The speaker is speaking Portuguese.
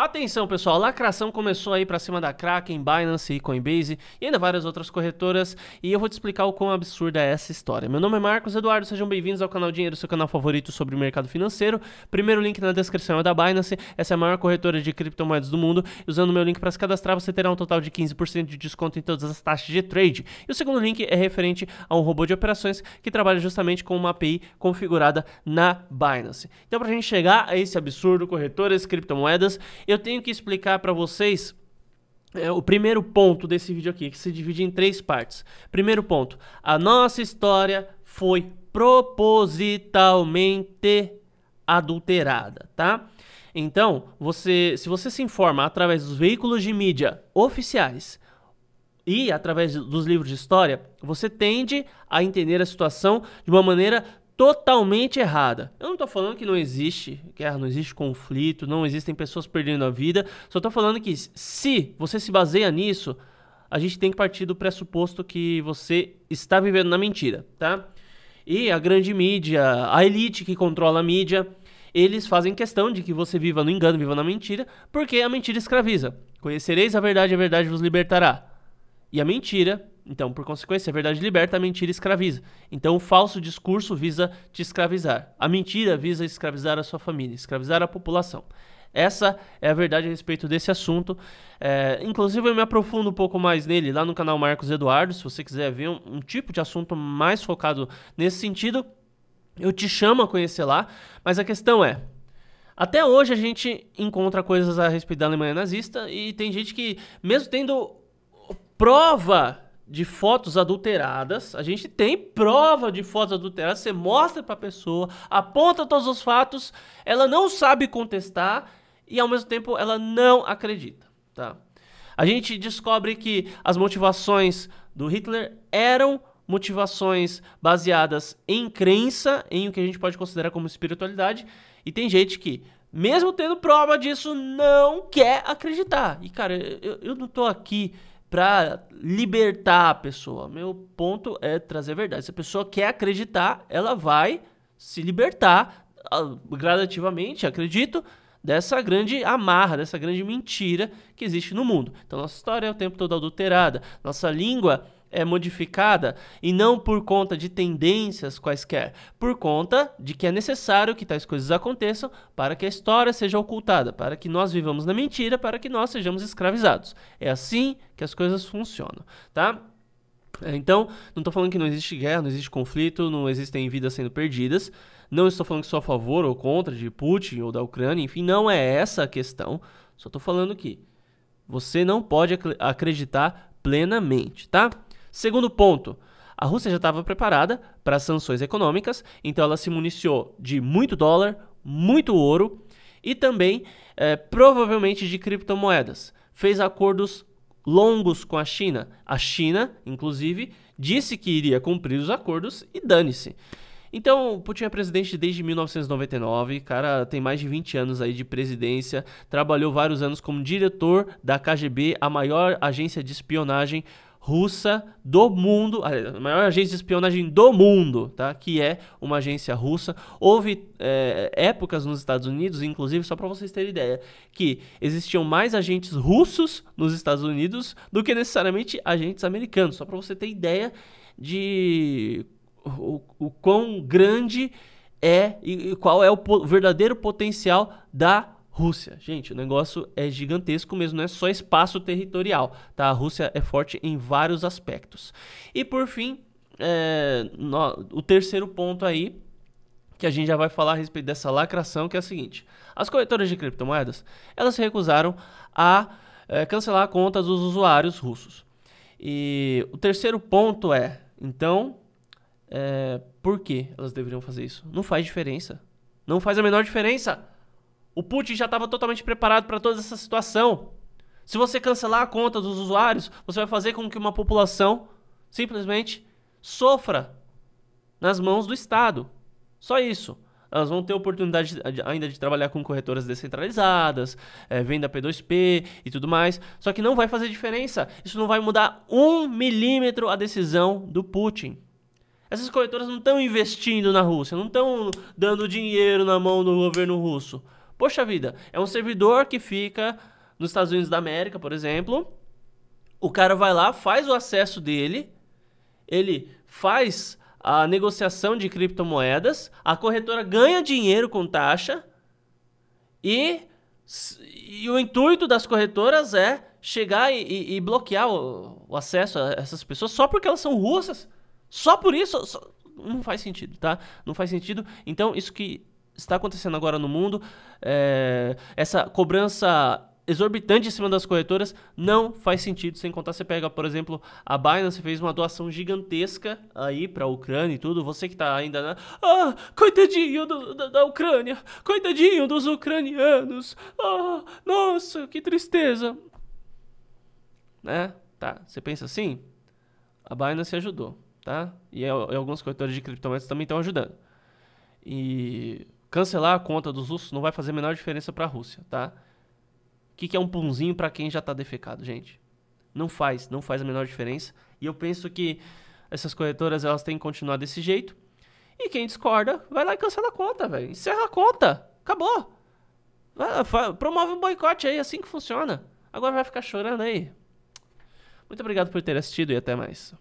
Atenção, pessoal, lacração começou aí para cima da Kraken, Binance e Coinbase e ainda várias outras corretoras, e eu vou te explicar o quão absurda é essa história. Meu nome é Marcos Eduardo, sejam bem-vindos ao canal Dinheiro, seu canal favorito sobre o mercado financeiro. Primeiro link na descrição é da Binance, essa é a maior corretora de criptomoedas do mundo. Usando o meu link para se cadastrar, você terá um total de 15% de desconto em todas as taxas de trade. E o segundo link é referente a um robô de operações que trabalha justamente com uma API configurada na Binance. Então, para a gente chegar a esse absurdo, corretoras, criptomoedas eu tenho que explicar para vocês é, o primeiro ponto desse vídeo aqui, que se divide em três partes. Primeiro ponto, a nossa história foi propositalmente adulterada, tá? Então, você, se você se informa através dos veículos de mídia oficiais e através dos livros de história, você tende a entender a situação de uma maneira totalmente errada. Eu não tô falando que não existe guerra, não existe conflito, não existem pessoas perdendo a vida. Só tô falando que se você se baseia nisso, a gente tem que partir do pressuposto que você está vivendo na mentira, tá? E a grande mídia, a elite que controla a mídia, eles fazem questão de que você viva no engano, viva na mentira, porque a mentira escraviza. Conhecereis a verdade, a verdade vos libertará. E a mentira então, por consequência, a verdade liberta, a mentira escraviza. Então, o falso discurso visa te escravizar. A mentira visa escravizar a sua família, escravizar a população. Essa é a verdade a respeito desse assunto. É, inclusive, eu me aprofundo um pouco mais nele lá no canal Marcos Eduardo. Se você quiser ver um, um tipo de assunto mais focado nesse sentido, eu te chamo a conhecer lá. Mas a questão é: até hoje a gente encontra coisas a respeito da Alemanha nazista e tem gente que, mesmo tendo prova de fotos adulteradas, a gente tem prova de fotos adulteradas, você mostra para a pessoa, aponta todos os fatos, ela não sabe contestar e ao mesmo tempo ela não acredita, tá? A gente descobre que as motivações do Hitler eram motivações baseadas em crença, em o que a gente pode considerar como espiritualidade, e tem gente que mesmo tendo prova disso, não quer acreditar. E, cara, eu, eu não tô aqui para libertar a pessoa. Meu ponto é trazer a verdade. Se a pessoa quer acreditar, ela vai se libertar ah, gradativamente, acredito, dessa grande amarra, dessa grande mentira que existe no mundo. Então, nossa história é o tempo todo adulterada, nossa língua é modificada e não por conta de tendências quaisquer, por conta de que é necessário que tais coisas aconteçam para que a história seja ocultada, para que nós vivamos na mentira, para que nós sejamos escravizados. É assim que as coisas funcionam, tá? É, então, não estou falando que não existe guerra, não existe conflito, não existem vidas sendo perdidas. Não estou falando que sou a favor ou contra de Putin ou da Ucrânia, enfim, não é essa a questão. Só estou falando que você não pode acreditar plenamente, tá? Segundo ponto, a Rússia já estava preparada para sanções econômicas, então ela se municiou de muito dólar, muito ouro e também é, provavelmente de criptomoedas. Fez acordos longos com a China. A China, inclusive, disse que iria cumprir os acordos e dane-se. Então, Putin é presidente desde 1999, cara, tem mais de 20 anos aí de presidência, trabalhou vários anos como diretor da KGB, a maior agência de espionagem russa do mundo, a maior agência de espionagem do mundo, tá? que é uma agência russa. Houve é, épocas nos Estados Unidos, inclusive, só para vocês terem ideia, que existiam mais agentes russos nos Estados Unidos do que necessariamente agentes americanos, só para você ter ideia de o, o quão grande é e, qual é o po verdadeiro potencial da Rússia. Gente, o negócio é gigantesco mesmo, não é só espaço territorial, tá? A Rússia é forte em vários aspectos. E por fim, é, no, o terceiro ponto aí, que a gente já vai falar a respeito dessa lacração, que é o seguinte: as corretoras de criptomoedas, elas se recusaram a é, cancelar a conta dos usuários russos. E o terceiro ponto é, então, é, por que elas deveriam fazer isso? Não faz diferença. Não faz a menor diferença. O Putin já estava totalmente preparado para toda essa situação. Se você cancelar a conta dos usuários, você vai fazer com que uma população simplesmente sofra nas mãos do Estado. Só isso. Elas vão ter oportunidade ainda de trabalhar com corretoras descentralizadas, é, venda P2P e tudo mais. Só que não vai fazer diferença. Isso não vai mudar um milímetro a decisão do Putin. Essas corretoras não estão investindo na Rússia, não estão dando dinheiro na mão do governo russo. Poxa vida, é um servidor que fica nos Estados Unidos da América, por exemplo. O cara vai lá, faz o acesso dele, ele faz a negociação de criptomoedas, a corretora ganha dinheiro com taxa e, e o intuito das corretoras é chegar e, e, e bloquear o, o, acesso a essas pessoas só porque elas são russas. Só por isso. Só, não faz sentido, tá? Não faz sentido. Então, isso que está acontecendo agora no mundo, é, essa cobrança exorbitante em cima das corretoras não faz sentido, sem contar você pega, por exemplo, a Binance fez uma doação gigantesca aí para a Ucrânia e tudo, você que está ainda na... Ah, coitadinho do, da, da, Ucrânia, coitadinho dos ucranianos, ah, nossa, que tristeza. Né? Tá, você pensa assim? A Binance ajudou, tá? E, é, e algumas corretoras de criptomoedas também estão ajudando. E Cancelar a conta dos russos não vai fazer a menor diferença para a Rússia, tá? O que, que é um punzinho para quem já está defecado, gente? Não faz, não faz a menor diferença. E eu penso que essas corretoras elas têm que continuar desse jeito. E quem discorda, vai lá e cancela a conta, velho. Encerra a conta. Acabou. Vai, promove um boicote aí, é assim que funciona. Agora vai ficar chorando aí. Muito obrigado por ter assistido e até mais.